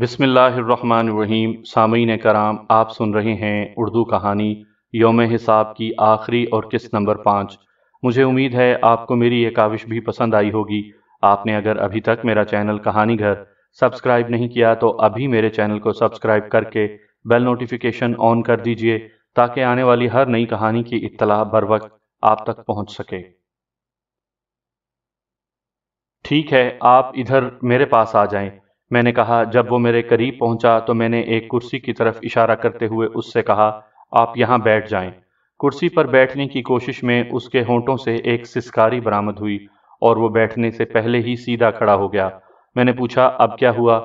बिसमीम सामीन कराम आप सुन रहे हैं उर्दू कहानी योम हिसाब की आखिरी और किस्त नंबर पाँच मुझे उम्मीद है आपको मेरी ये काविश भी पसंद आई होगी आपने अगर अभी तक मेरा चैनल कहानी घर सब्सक्राइब नहीं किया तो अभी मेरे चैनल को सब्सक्राइब करके बेल नोटिफिकेशन ऑन कर दीजिए ताकि आने वाली हर नई कहानी की इत्तला बर वक्त आप तक पहुंच सके ठीक है आप इधर मेरे पास आ जाएं मैंने कहा जब वो मेरे करीब पहुंचा तो मैंने एक कुर्सी की तरफ इशारा करते हुए उससे कहा आप यहाँ बैठ जाएं। कुर्सी पर बैठने की कोशिश में उसके होंठों से एक सिस्कारी बरामद हुई और वो बैठने से पहले ही सीधा खड़ा हो गया मैंने पूछा अब क्या हुआ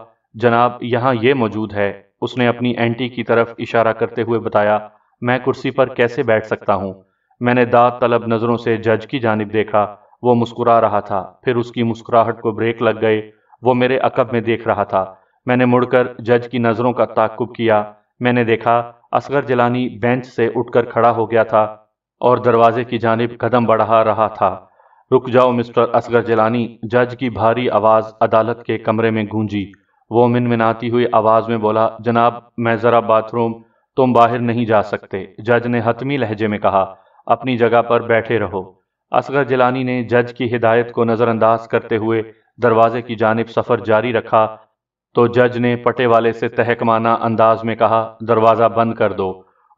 जनाब यहाँ ये मौजूद है उसने अपनी एंटी की तरफ इशारा करते हुए बताया मैं कुर्सी पर कैसे बैठ सकता हूँ मैंने दात तलब नज़रों से जज की जानब देखा वो मुस्कुरा रहा था फिर उसकी मुस्कुराहट को ब्रेक लग गए वो मेरे अकब में देख रहा था मैंने मुड़कर जज की नज़रों का ताकुब किया मैंने देखा असगर जलानी बेंच से उठकर खड़ा हो गया था और दरवाजे की जानब कदम बढ़ा रहा था रुक जाओ मिस्टर असगर जलानी जज की भारी आवाज़ अदालत के कमरे में गूंजी वो मिनमिनाती हुई आवाज़ में बोला जनाब मैं ज़रा बाथरूम तुम बाहर नहीं जा सकते जज ने हतमी लहजे में कहा अपनी जगह पर बैठे रहो असगर जलानी ने जज की हिदायत को नज़रअंदाज करते हुए दरवाजे की जानब सफर जारी रखा तो जज ने पटे वाले से तहकमाना अंदाज में कहा दरवाज़ा बंद कर दो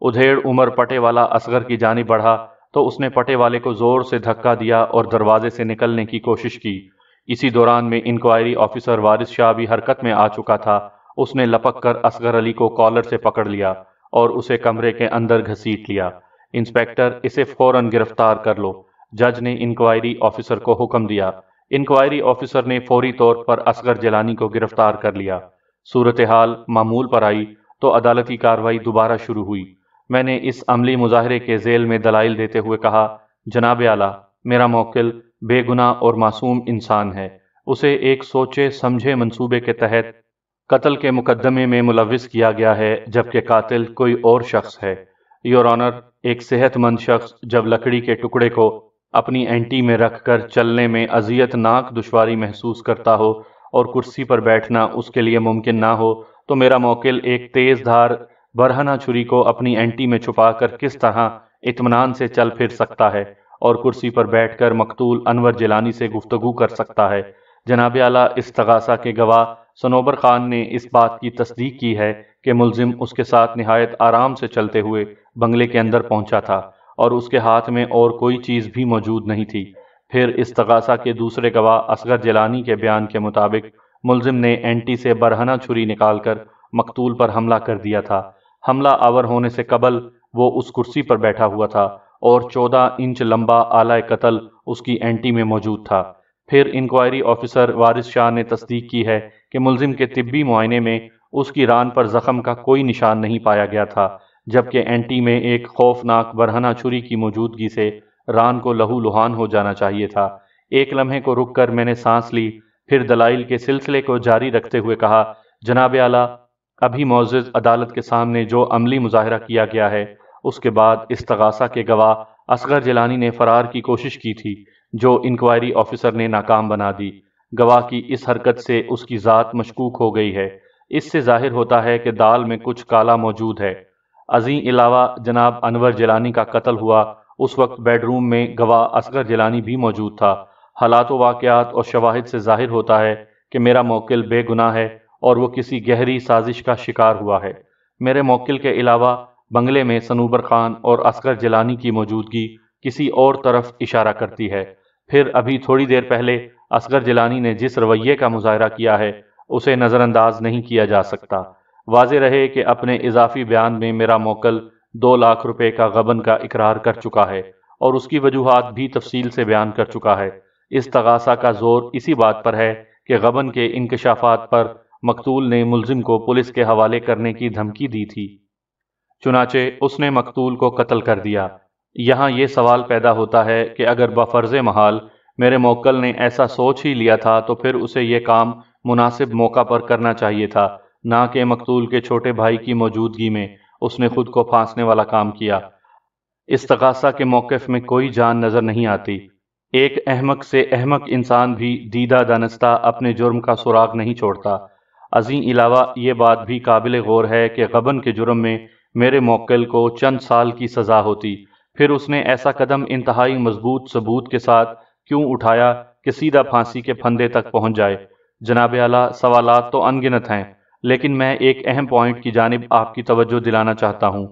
उधेड़ उमर पटे वाला असगर की जानब बढ़ा तो उसने पटे वाले को ज़ोर से धक्का दिया और दरवाजे से निकलने की कोशिश की इसी दौरान में इंक्वायरी ऑफिसर वारिस शाह भी हरकत में आ चुका था उसने लपक कर असगर अली को कॉलर से पकड़ लिया और उसे कमरे के अंदर घसीट लिया इंस्पेक्टर इसे फौरन गिरफ्तार कर लो जज ने इंक्वायरी ऑफिसर को हुक्म दिया इंक्वायरी ऑफिसर ने फौरी तौर पर असगर जलानी को गिरफ्तार कर लिया सूरत हाल मामूल पर आई तो अदालती कार्रवाई दोबारा शुरू हुई मैंने इस अमली मुजाहरे के जेल में दलाइल देते हुए कहा जनाब आला मेरा मौकिल बेगुना और मासूम इंसान है उसे एक सोचे समझे मंसूबे के तहत कत्ल के मुकदमे में मुलविस किया गया है जबकि कातिल कोई और शख्स है योर ऑनर एक सेहतमंद शख्स जब लकड़ी के टुकड़े को अपनी एंटी में रखकर चलने में अजियतनाक दुशारी महसूस करता हो और कुर्सी पर बैठना उसके लिए मुमकिन ना हो तो मेरा मोकिल एक तेज धार बरहना छुरी को अपनी एंटी में छुपा कर किस तरह इतमान से चल फिर सकता है और कुर्सी पर बैठकर मकतूल अनवर जिलानी से गुफ्तगु कर सकता है जनाब आला इस तगासा के गवाह सनोबर खान ने इस बात की तस्दीक की है कि मुलजिम उसके साथ नहायत आराम से चलते हुए बंगले के अंदर पहुंचा था और उसके हाथ में और कोई चीज़ भी मौजूद नहीं थी फिर इस तकासा के दूसरे गवाह असगर जलानी के बयान के मुताबिक मुलजिम ने एंटी से बरहना छुरी निकालकर मकतूल पर हमला कर दिया था हमला आवर होने से कबल वो उस कुर्सी पर बैठा हुआ था और 14 इंच लंबा आला कत्ल उसकी एंटी में मौजूद था फिर इंक्वायरी ऑफिसर वारिस शाह ने तस्दीक की है कि मुलजिम के तिबी मुआयने में उसकी रान पर जख्म का कोई निशान नहीं पाया गया था जबकि एंटी में एक खौफनाक बरहना छुरी की मौजूदगी से रान को लहू लुहान हो जाना चाहिए था एक लम्हे को रुक कर मैंने सांस ली फिर दलाइल के सिलसिले को जारी रखते हुए कहा जनाब आला अभी मोज़ अदालत के सामने जो अमली मुजाहरा किया गया है उसके बाद इस तगासा के गवाह असगर जिलानी ने फरार की कोशिश की थी जो इंक्वायरी ऑफिसर ने नाकाम बना दी गवाह की इस हरकत से उसकी ज़ात मशकूक हो गई है इससे जाहिर होता है कि दाल में कुछ काला मौजूद है अजी अलावा जनाब अनवर जलानी का कत्ल हुआ उस वक्त बेडरूम में गवाह असगर जलानी भी मौजूद था हालात वाक़ात और शवाहद से जाहिर होता है कि मेरा मौकिल बेगुनाह है और वह किसी गहरी साजिश का शिकार हुआ है मेरे मौकिल के अलावा बंगले में सनूबर खान और असगर जलानी की मौजूदगी किसी और तरफ इशारा करती है फिर अभी थोड़ी देर पहले असगर जलानी ने जिस रवैये का मुजाहरा किया है उसे नज़रअंदाज नहीं किया जा सकता वाज रहे कि अपने इजाफी बयान में मेरा मोकल दो लाख रुपये का गबन का इकरार कर चुका है और उसकी वजूहत भी तफसील से बयान कर चुका है इस तगासा का जोर इसी बात पर है कि गबन के इंकशाफात पर मकतूल ने मुलजिम को पुलिस के हवाले करने की धमकी दी थी चुनाचे उसने मकतूल को कत्ल कर दिया यहाँ ये सवाल पैदा होता है कि अगर बफर्ज महाल मेरे मोकल ने ऐसा सोच ही लिया था तो फिर उसे यह काम मुनासिब मौका पर करना चाहिए था ना के मकतूल के छोटे भाई की मौजूदगी में उसने खुद को फांसने वाला काम किया इस तकासा के मौकफ़ में कोई जान नज़र नहीं आती एक अहमक से अहमक इंसान भी दीदा दानस्ता अपने जुर्म का सुराग नहीं छोड़ता अजी अलावा ये बात भी काबिल गौर है कि गबन के जुर्म में मेरे मोकल को चंद साल की सज़ा होती फिर उसने ऐसा कदम इंतहाई मजबूत सबूत के साथ क्यों उठाया कि सीधा फांसी के फंदे तक पहुंच जाए जनाब आला सवाल तो अनगिनत हैं लेकिन मैं एक अहम पॉइंट की जानब आपकी तवज्जो दिलाना चाहता हूँ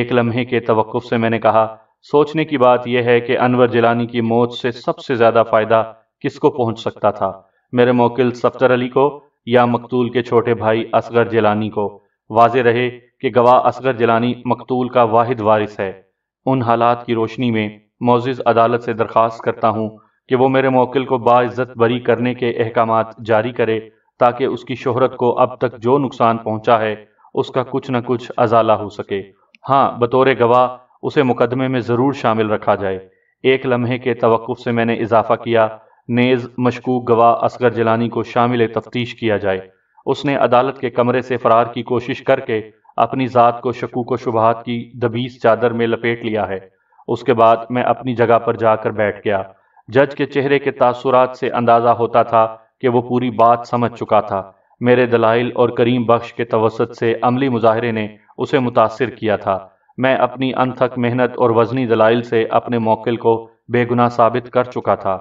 एक लम्हे के तवक़ से मैंने कहा सोचने की बात यह है कि अनवर जिलानी की मौत से सबसे ज़्यादा फ़ायदा किसको पहुँच सकता था मेरे मोकिल सफ्तर अली को या मकतूल के छोटे भाई असगर जिलानी को वाज रहे कि गवाह असगर जिलानी मकतूल का वाहिद वारिस है उन हालात की रोशनी में मोजिज़ अदालत से दरख्वास्त करता हूँ कि वो मेरे मौकिल को बाज़्ज़त बरी करने के अहकाम जारी करे ताकि उसकी शोहरत को अब तक जो नुकसान पहुंचा है उसका कुछ न कुछ अजाला हो सके हाँ बतौर गवाह उसे मुकदमे में ज़रूर शामिल रखा जाए एक लम्हे के तवक़ से मैंने इजाफा किया नेज़ मशकूक गवाह असगर जलानी को शामिल तफ्तीश किया जाए उसने अदालत के कमरे से फरार की कोशिश करके अपनी ज़ात को शकूक व शुबहत की दबीस चादर में लपेट लिया है उसके बाद मैं अपनी जगह पर जाकर बैठ गया जज के चेहरे के तासुरात से अंदाज़ा होता था कि वो पूरी बात समझ चुका था मेरे दलाइल और करीम बख्श के तवसत से अमली मुजाहरे ने उसे मुतासर किया था मैं अपनी अनथक मेहनत और वजनी दलाइल से अपने मौकिल को बेगुनाह साबित कर चुका था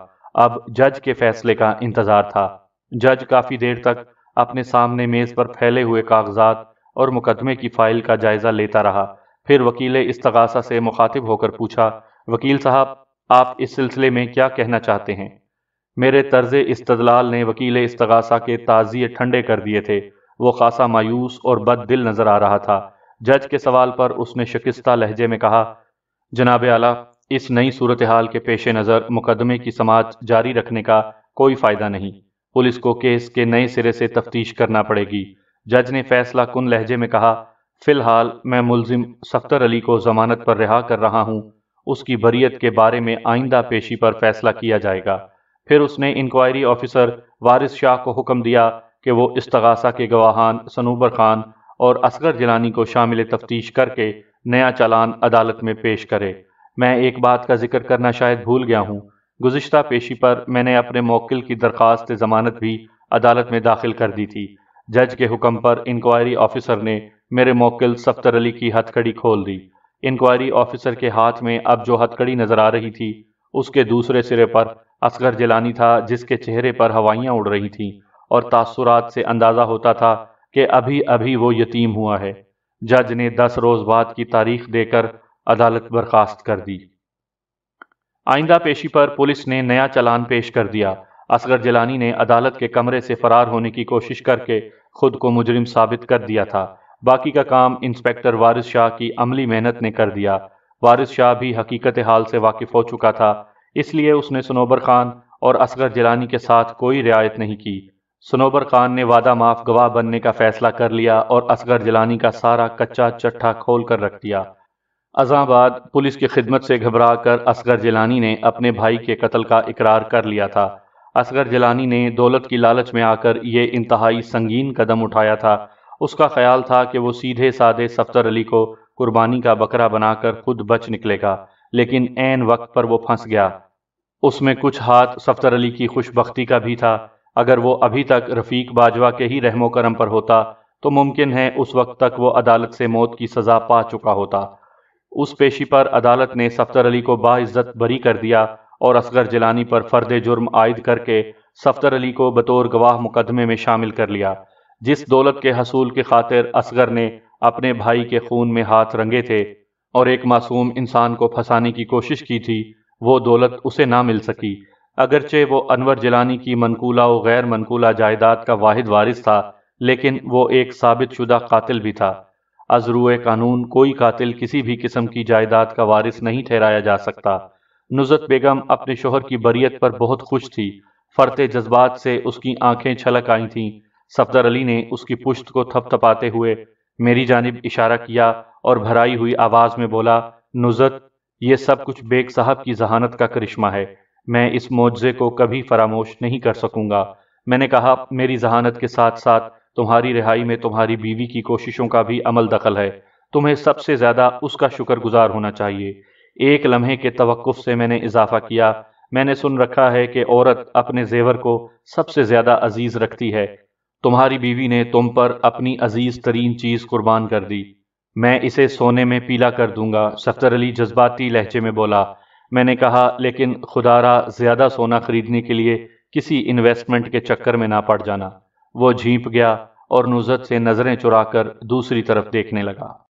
अब जज के फैसले का इंतज़ार था जज काफ़ी देर तक अपने सामने मेज़ पर फैले हुए कागजात और मुकदमे की फाइल का जायज़ा लेता रहा फिर वकील इस्तगासा से मुखातिब होकर पूछा वकील साहब आप इस सिलसिले में क्या कहना चाहते हैं मेरे तर्ज इस्तलाल ने वकील इस्तगासा के ताज़िए ठंडे कर दिए थे वो खासा मायूस और बद दिल नज़र आ रहा था जज के सवाल पर उसने शिकस्ता लहजे में कहा जनाब आला इस नई सूरत हाल के पेश नज़र मुकदमे की समाज जारी रखने का कोई फ़ायदा नहीं पुलिस को केस के नए सिरे से तफ्तीश करना पड़ेगी जज ने फैसला कन लहजे में कहा फ़िलहाल मैं मुलजिम सफ्तर अली को जमानत पर रिहा कर रहा हूँ उसकी बरीत के बारे में आइंदा पेशी पर फैसला किया जाएगा फिर उसने इंक्वायरी ऑफिसर वारिस शाह को हुक्म दिया कि वो इस्तगासा के गवाहान सनूबर खान और असगर जिलानी को शामिल तफ्तीश करके नया चालान अदालत में पेश करे मैं एक बात का जिक्र करना शायद भूल गया हूँ गुज्त पेशी पर मैंने अपने मौकिल की दरख्वास्त जमानत भी अदालत में दाखिल कर दी थी जज के हुक्म पर इंक्वायरी ऑफिसर ने मेरे मौकिल सफ्तर अली की हथकड़ी खोल दी इंक्वायरी ऑफिसर के हाथ में अब जो हथकड़ी नजर आ रही थी उसके दूसरे सिरे पर असगर जलानी था जिसके चेहरे पर हवाइयाँ उड़ रही थीं और तासुरात से अंदाज़ा होता था कि अभी अभी वो यतीम हुआ है जज ने दस रोज़ बाद की तारीख देकर अदालत बर्खास्त कर दी आइंदा पेशी पर पुलिस ने नया चलान पेश कर दिया असगर जलानी ने अदालत के कमरे से फरार होने की कोशिश करके खुद को मुजरिम साबित कर दिया था बाकी का काम इंस्पेक्टर वारिस शाह की अमली मेहनत ने कर दिया वारिस शाह भी हकीकत हाल से वाकिफ हो चुका था इसलिए उसने सनोबर खान और असगर जिलानी के साथ कोई रियायत नहीं की सनोबर खान ने वादा माफ गवाह बनने का फैसला कर लिया और असगर जिलानी का सारा कच्चा चट्ठा खोल कर रख दिया अजाबाद पुलिस की खिदमत से घबरा कर असगर जिलानी ने अपने भाई के कत्ल का इकरार कर लिया था असगर जिलानी ने दौलत की लालच में आकर ये इंतहाई संगीन कदम उठाया था उसका ख्याल था कि वो सीधे साधे सफ्तर अली को कुर्बानी का बकरा बनाकर खुद बच निकलेगा लेकिन एन वक्त पर वो फंस गया उसमें कुछ हाथ सफ्तर अली की खुशबख्ती का भी था अगर वो अभी तक रफीक बाजवा के ही रहमो करम पर होता तो मुमकिन है उस वक्त तक वो अदालत से मौत की सज़ा पा चुका होता उस पेशी पर अदालत ने सफ्तर अली को बाइज्जत बरी कर दिया और असगर जिलानी पर फर्द जुर्म आयद करके सफ्तर अली को बतौर गवाह मुकदमे में शामिल कर लिया जिस दौलत के हसूल की खातिर असगर ने अपने भाई के खून में हाथ रंगे थे और एक मासूम इंसान को फंसाने की कोशिश की थी वो दौलत उसे ना मिल सकी अगरचे वो अनवर जिलानी की मनकूला व गैर मनकूला जायदाद का वाहिद वारिस था लेकिन वो एक साबित शुदा कातिल भी था अजरुए कानून कोई कातिल किसी भी किस्म की जायदाद का वारिस नहीं ठहराया जा सकता नुजरत बेगम अपने शोहर की बरीत पर बहुत खुश थी फरते जज्बात से उसकी आंखें छलक आई थीं सफदर अली ने उसकी पुश्त को थपथपाते हुए मेरी जानब इशारा किया और भराई हुई आवाज़ में बोला नुजरत ये सब कुछ बेग साहब की जहानत का करिश्मा है मैं इस मुआवजे को कभी फरामोश नहीं कर सकूंगा मैंने कहा मेरी जहानत के साथ साथ तुम्हारी रिहाई में तुम्हारी बीवी की कोशिशों का भी अमल दखल है तुम्हें सबसे ज़्यादा उसका शुक्रगुजार होना चाहिए एक लम्हे के तवक़ से मैंने इजाफा किया मैंने सुन रखा है कि औरत अपने जेवर को सबसे ज़्यादा अजीज़ रखती है तुम्हारी बीवी ने तुम पर अपनी अजीज़ तरीन चीज़ कुर्बान कर दी मैं इसे सोने में पीला कर दूंगा सफ्तर अली जज्बाती लहजे में बोला मैंने कहा लेकिन खुदारा ज़्यादा सोना खरीदने के लिए किसी इन्वेस्टमेंट के चक्कर में ना पड़ जाना वो झीप गया और नुजरत से नज़रें चुराकर दूसरी तरफ देखने लगा